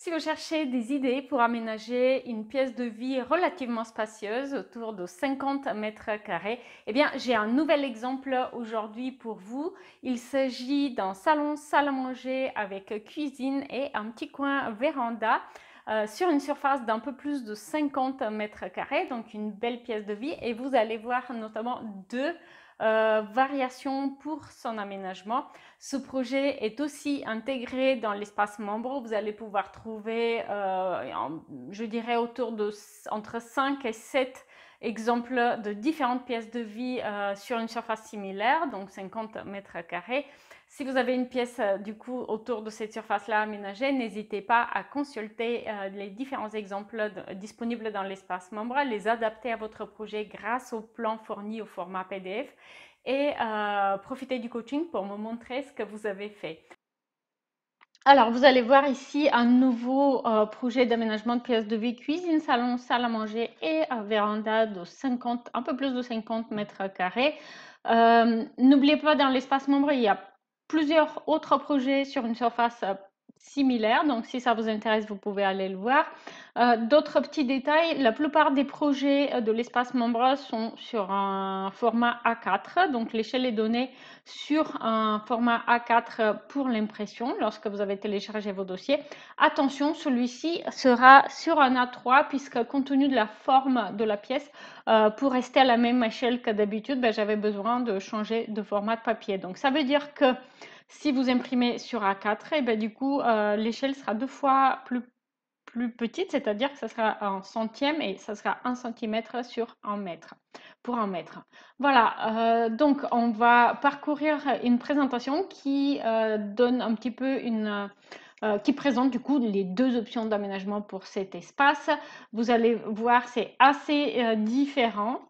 Si vous cherchez des idées pour aménager une pièce de vie relativement spacieuse, autour de 50 mètres carrés, eh bien j'ai un nouvel exemple aujourd'hui pour vous. Il s'agit d'un salon salle à manger avec cuisine et un petit coin véranda. Euh, sur une surface d'un peu plus de 50 mètres carrés, donc une belle pièce de vie. Et vous allez voir notamment deux euh, variations pour son aménagement. Ce projet est aussi intégré dans l'espace membre. Vous allez pouvoir trouver, euh, je dirais, autour de entre 5 et 7 exemples de différentes pièces de vie euh, sur une surface similaire, donc 50 mètres carrés. Si vous avez une pièce euh, du coup autour de cette surface-là aménagée, n'hésitez pas à consulter euh, les différents exemples disponibles dans l'espace membre, les adapter à votre projet grâce au plan fourni au format PDF et profitez du coaching pour me montrer ce que vous avez fait. Alors, vous allez voir ici un nouveau euh, projet d'aménagement de pièces de vie, cuisine, salon, salle à manger et euh, véranda de 50, un peu plus de 50 mètres carrés. Euh, n'oubliez pas, dans l'espace membre, il y a plusieurs autres projets sur une surface similaire. Donc, si ça vous intéresse, vous pouvez aller le voir. Euh, d'autres petits détails, la plupart des projets euh, de l'espace membre sont sur un format A4. Donc, l'échelle est donnée sur un format A4 pour l'impression lorsque vous avez téléchargé vos dossiers. Attention, celui-ci sera sur un A3 puisque compte tenu de la forme de la pièce, euh, pour rester à la même échelle que d'habitude, ben, j'avais besoin de changer de format de papier. Donc, ça veut dire que si vous imprimez sur A4, et eh ben, du coup, euh, l'échelle sera deux fois plus, plus petite, c'est-à-dire que ça sera en centième et ça sera un centimètre sur un mètre, pour un mètre. Voilà, euh, donc on va parcourir une présentation qui euh, donne un petit peu une... qui présente du coup les deux options d'aménagement pour cet espace. Vous allez voir, c'est assez différent.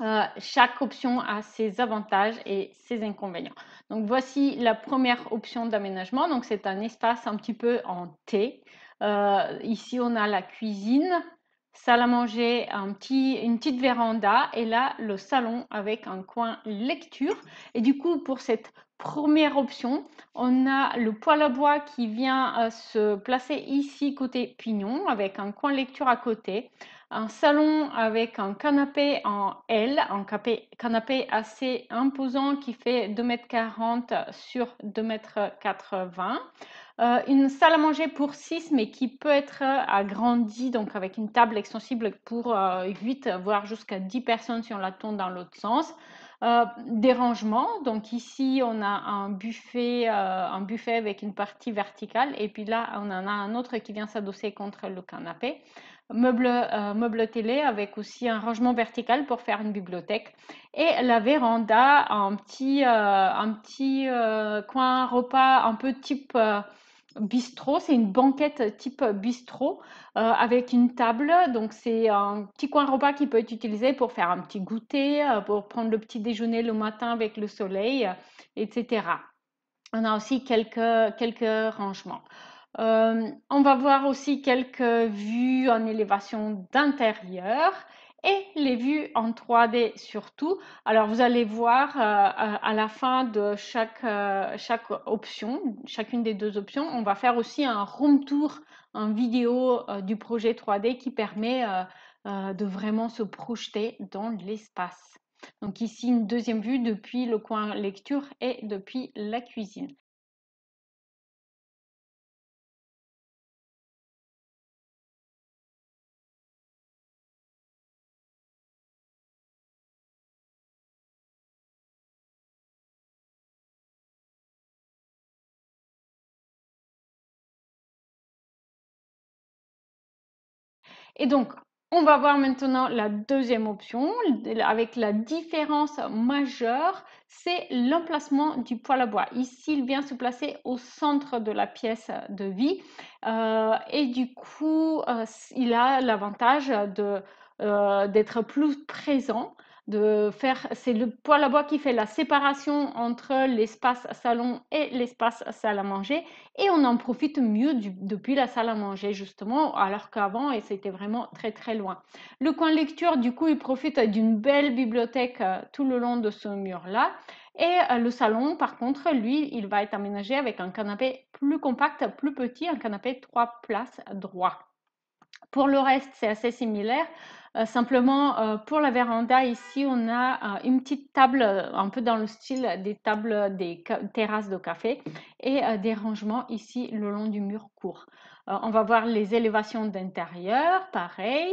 Euh, chaque option a ses avantages et ses inconvénients. Donc voici la première option d'aménagement. Donc c'est un espace un petit peu en T. Euh, ici on a la cuisine, salle à manger, une petite véranda et là le salon avec un coin lecture. Et du coup pour cette première option, on a le poêle à bois qui vient euh, se placer ici côté pignon avec un coin lecture à côté un salon avec un canapé en L, un canapé assez imposant qui fait 2m40 sur 2m80. Euh, une salle à manger pour 6 mais qui peut être agrandie, donc avec une table extensible pour 8 euh, voire jusqu'à 10 personnes si on la tourne dans l'autre sens. Euh, dérangement des donc ici on a un buffet, euh, un buffet avec une partie verticale et puis là on en a un autre qui vient s'adosser contre le canapé. Meuble, euh, meuble télé avec aussi un rangement vertical pour faire une bibliothèque et la véranda, un petit, un petit coin repas un peu type bistrot, c'est une banquette type bistrot euh, avec une table. Donc c'est un petit coin repas qui peut être utilisé pour faire un petit goûter, euh, pour prendre le petit déjeuner le matin avec le soleil, euh, etc. On a aussi quelques, quelques rangements. on va voir aussi quelques vues en élévation d'intérieur et les vues en 3D surtout. Alors vous allez voir euh, euh, à la fin de euh, chaque, option, chacune des deux options, on va faire aussi un room tour en vidéo du projet 3D qui permet de vraiment se projeter dans l'espace. Donc ici une deuxième vue depuis le coin lecture et depuis la cuisine. Et donc, on va voir maintenant la deuxième option avec la différence majeure, c'est l'emplacement du poêle à bois. Ici, il vient se placer au centre de la pièce de vie euh, et du coup, euh, il a l'avantage euh, d'être plus présent c'est le poêle à bois qui fait la séparation entre l'espace salon et l'espace salle à manger et on en profite mieux depuis la salle à manger justement alors qu'avant et c'était vraiment très très loin. Le coin lecture du coup il profite d'une belle bibliothèque euh, tout le long de ce mur là et euh, le salon par contre lui il va être aménagé avec un canapé plus compact, plus petit, un canapé trois places droit. Pour le reste, c'est assez similaire. Euh, simplement, euh, pour la véranda, ici, on a euh, une petite table, un peu dans le style des tables des terrasses de café et des rangements ici le long du mur court. on va voir les élévations d'intérieur, pareil.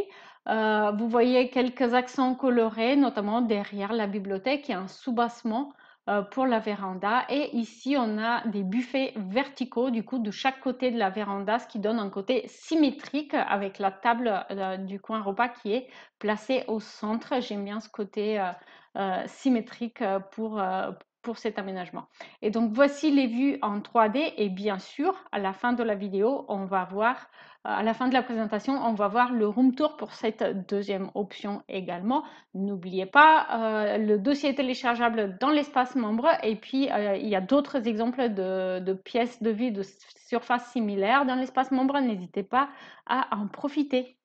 vous voyez quelques accents colorés, notamment derrière la bibliothèque, il y a un soubassement euh, pour la véranda. Et ici, on a des buffets verticaux, du coup, de chaque côté de la véranda, ce qui donne un côté symétrique avec la table euh, du coin repas qui est placée au centre. J'aime bien ce côté euh, symétrique pour, cet aménagement. Et donc voici les vues en 3D et bien sûr à la fin de la vidéo on va voir euh, à la fin de la présentation, on va voir le room tour pour cette deuxième option également. N'oubliez pas, euh, le dossier téléchargeable dans l'espace membre et puis euh, il y a d'autres exemples de, pièces de vie de surface similaires dans l'espace membre. N'hésitez pas à en profiter.